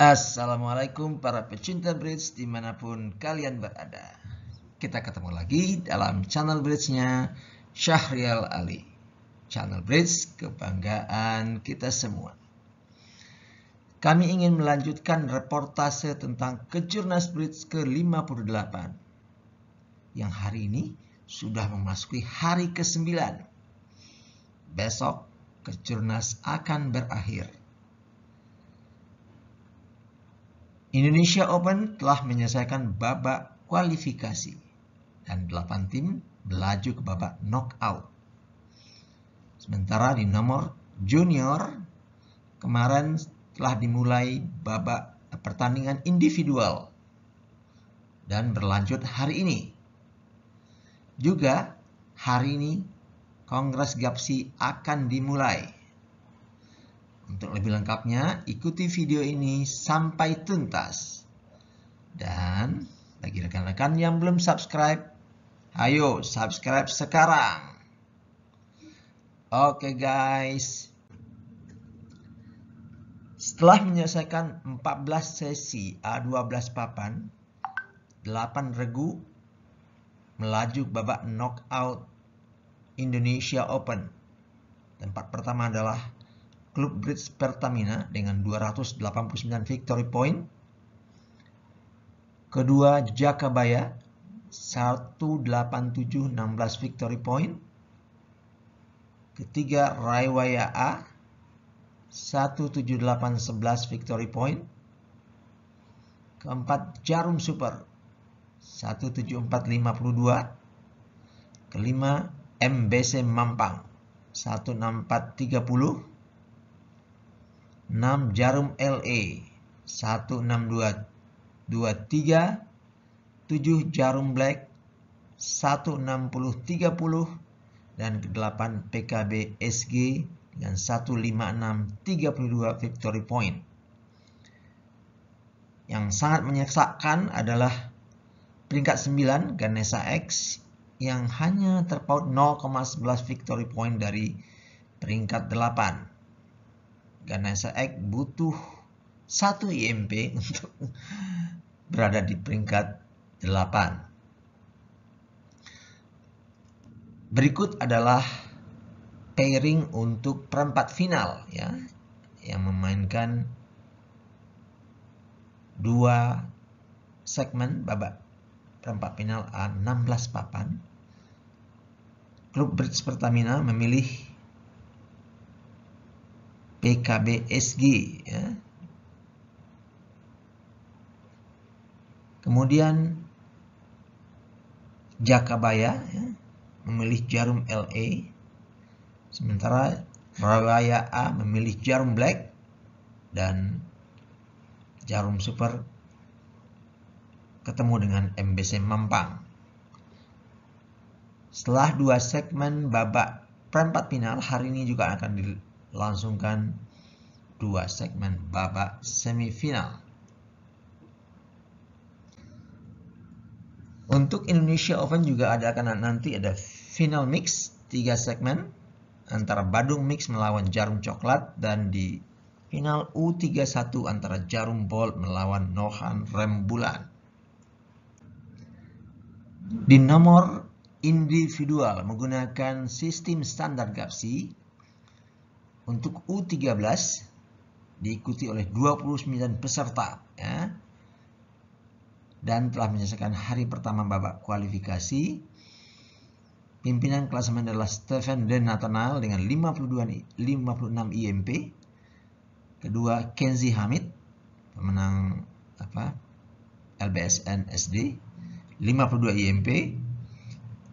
Assalamualaikum para pecinta bridge dimanapun kalian berada. Kita ketemu lagi dalam channel bridge-nya Syahrial Ali. Channel bridge kebanggaan kita semua. Kami ingin melanjutkan reportase tentang kejurnas bridge ke-58. Yang hari ini sudah memasuki hari ke-9. Besok kejurnas akan berakhir Indonesia Open telah menyelesaikan babak kualifikasi dan delapan tim melaju ke babak knockout. Sementara di nomor junior kemarin telah dimulai babak pertandingan individual dan berlanjut hari ini. Juga hari ini Kongres Gapsi akan dimulai. Untuk lebih lengkapnya, ikuti video ini sampai tuntas. Dan bagi rekan-rekan yang belum subscribe, ayo subscribe sekarang. Oke guys. Setelah menyelesaikan 14 sesi A12 papan, 8 regu, melaju babak knockout Indonesia Open. Tempat pertama adalah klub Bridge Pertamina dengan 289 victory point. Kedua Jakabaya 187 16 victory point. Ketiga Raiwaya A 178 11 victory point. Keempat Jarum Super 174 52. Kelima MBC Mampang 164 6 Jarum LE 3 7 Jarum Black 30 dan ke-8 PKB SG dengan 32 victory point. Yang sangat menyaksakan adalah peringkat 9 Ganesha X yang hanya terpaut 0,11 victory point dari peringkat 8. Karena X butuh satu IMP untuk berada di peringkat 8. Berikut adalah pairing untuk perempat final ya yang memainkan dua segmen babak perempat final A16 papan. Klub Bridge Pertamina memilih PKBSG ya. Kemudian Jakabaya ya, memilih jarum LA sementara Rawaya A memilih jarum black dan jarum super ketemu dengan MBC Mampang. Setelah dua segmen babak perempat final hari ini juga akan langsungkan dua segmen babak semifinal. Untuk Indonesia Open juga ada akan nanti ada final mix tiga segmen antara Badung Mix melawan Jarum Coklat dan di final U31 antara Jarum Bolt melawan Nohan Rembulan. Di nomor individual menggunakan sistem standar GAPSI, untuk U13 diikuti oleh 29 peserta ya, dan telah menyelesaikan hari pertama babak kualifikasi. Pimpinan klasemen adalah Stephen Den Nathanael dengan 52, 56 IMP. Kedua Kenzi Hamid, pemenang apa LBSN SD, 52 IMP.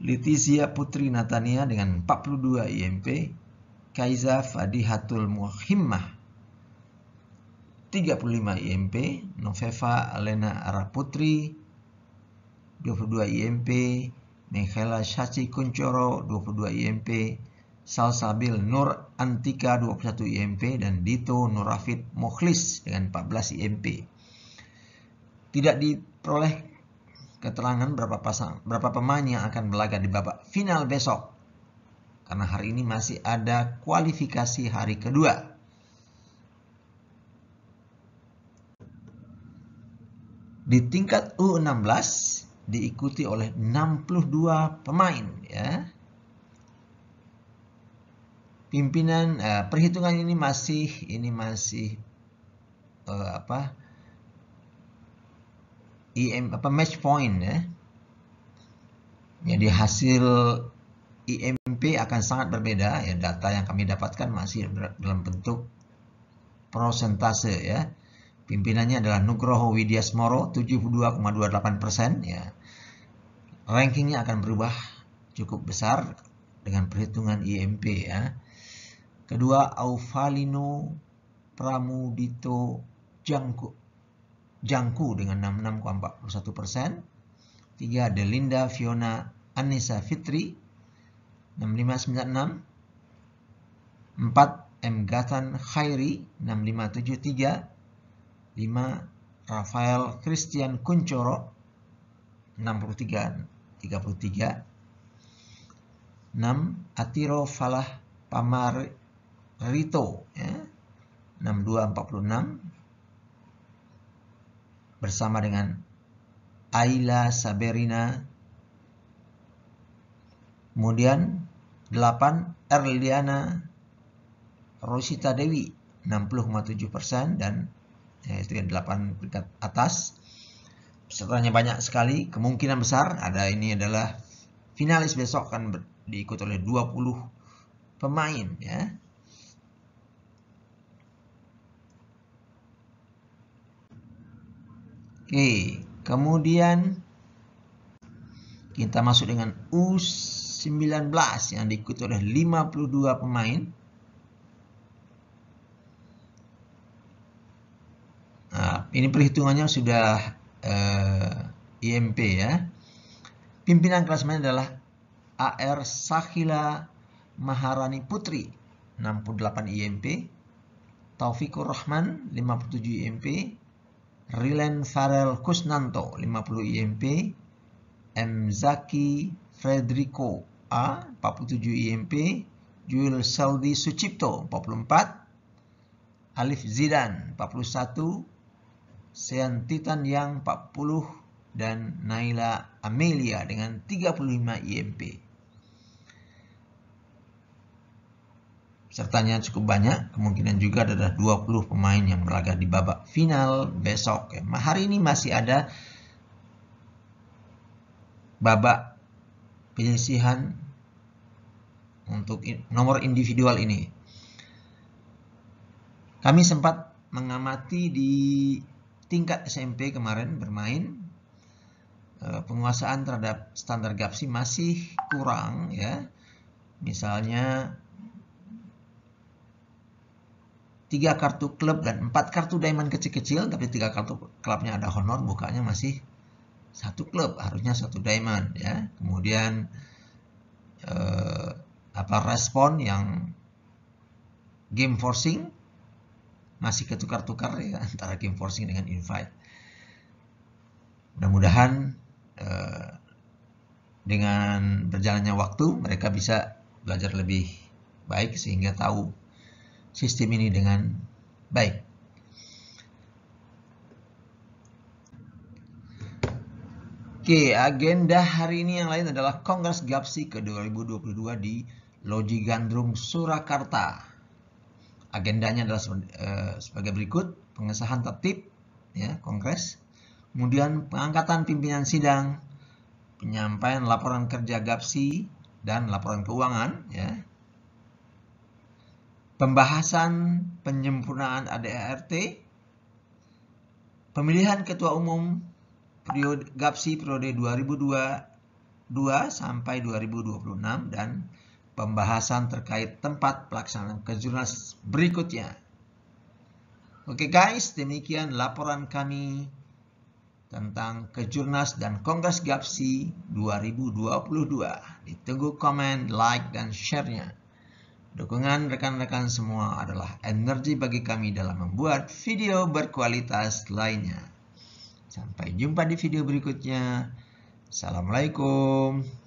Letizia Putri Natania dengan 42 IMP. Kaiza Fadihatul Muhimmah 35 IMP Noveva Alena Araputri 22 IMP Michaela Shachi Kuncoro 22 IMP Salsabil Nur Antika 21 IMP dan Dito Nurafid Mukhlis dengan 14 IMP. Tidak diperoleh keterangan berapa pasang berapa pemain yang akan berlaga di babak final besok. Karena hari ini masih ada kualifikasi hari kedua. Di tingkat U16 diikuti oleh 62 pemain ya. Pimpinan eh, perhitungan ini masih ini masih eh, apa? IM e apa match point ya. Jadi hasil IM e IMP akan sangat berbeda ya data yang kami dapatkan masih dalam bentuk persentase ya. Pimpinannya adalah Nugroho Widiasmoro 72,28 persen ya. Rankingnya akan berubah cukup besar dengan perhitungan IMP ya. Kedua Auvalino Pramudito Jangku Jangku dengan 66,41 persen. Tiga Delinda Fiona Anissa Fitri 6596 4 M Gatan Khairi 6573 5 Rafael Christian Kuncoro 63 33 6 Atiro Falah Pamar Rito ya 6246 bersama dengan Aila Saberina kemudian 8. Erliana Rosita Dewi 60,7% dan ya, itu yang 8 peringkat atas. Pesertanya banyak sekali, kemungkinan besar ada ini adalah finalis besok akan diikuti oleh 20 pemain ya. Oke, kemudian kita masuk dengan US 19 yang diikuti oleh 52 pemain. Nah, ini perhitungannya sudah eh, IMP ya. Pimpinan klasemen adalah AR Sakila Maharani Putri 68 IMP, Taufikur Rahman 57 IMP, Rilen Farel Kusnanto 50 IMP, M. Zaki Frederico A 47 IMP Juil Saudi Sucipto 44 Alif Zidan 41 Sean Titan yang 40 dan Naila Amelia dengan 35 IMP Sertanya cukup banyak, kemungkinan juga ada 20 pemain yang berlaga di babak final besok. hari ini masih ada babak penyisihan untuk nomor individual ini. Kami sempat mengamati di tingkat SMP kemarin bermain e, penguasaan terhadap standar GAPSI masih kurang ya. Misalnya tiga kartu klub dan empat kartu diamond kecil-kecil tapi tiga kartu klubnya ada honor bukanya masih satu klub harusnya satu diamond ya kemudian eh, apa respon yang game forcing masih ketukar-tukar ya antara game forcing dengan invite mudah-mudahan eh, dengan berjalannya waktu mereka bisa belajar lebih baik sehingga tahu sistem ini dengan baik Oke, agenda hari ini yang lain adalah Kongres GAPSI ke-2022 di Loji Gandrung, Surakarta. Agendanya adalah eh, sebagai berikut, pengesahan tertib ya, Kongres, kemudian pengangkatan pimpinan sidang, penyampaian laporan kerja GAPSI dan laporan keuangan ya. Pembahasan penyempurnaan ADART, pemilihan ketua umum periode GAPSI periode 2022 sampai 2026 dan pembahasan terkait tempat pelaksanaan kejurnas berikutnya. Oke guys, demikian laporan kami tentang kejurnas dan Kongres GAPSI 2022. Ditunggu komen, like, dan share-nya. Dukungan rekan-rekan semua adalah energi bagi kami dalam membuat video berkualitas lainnya. Sampai jumpa di video berikutnya. Assalamualaikum.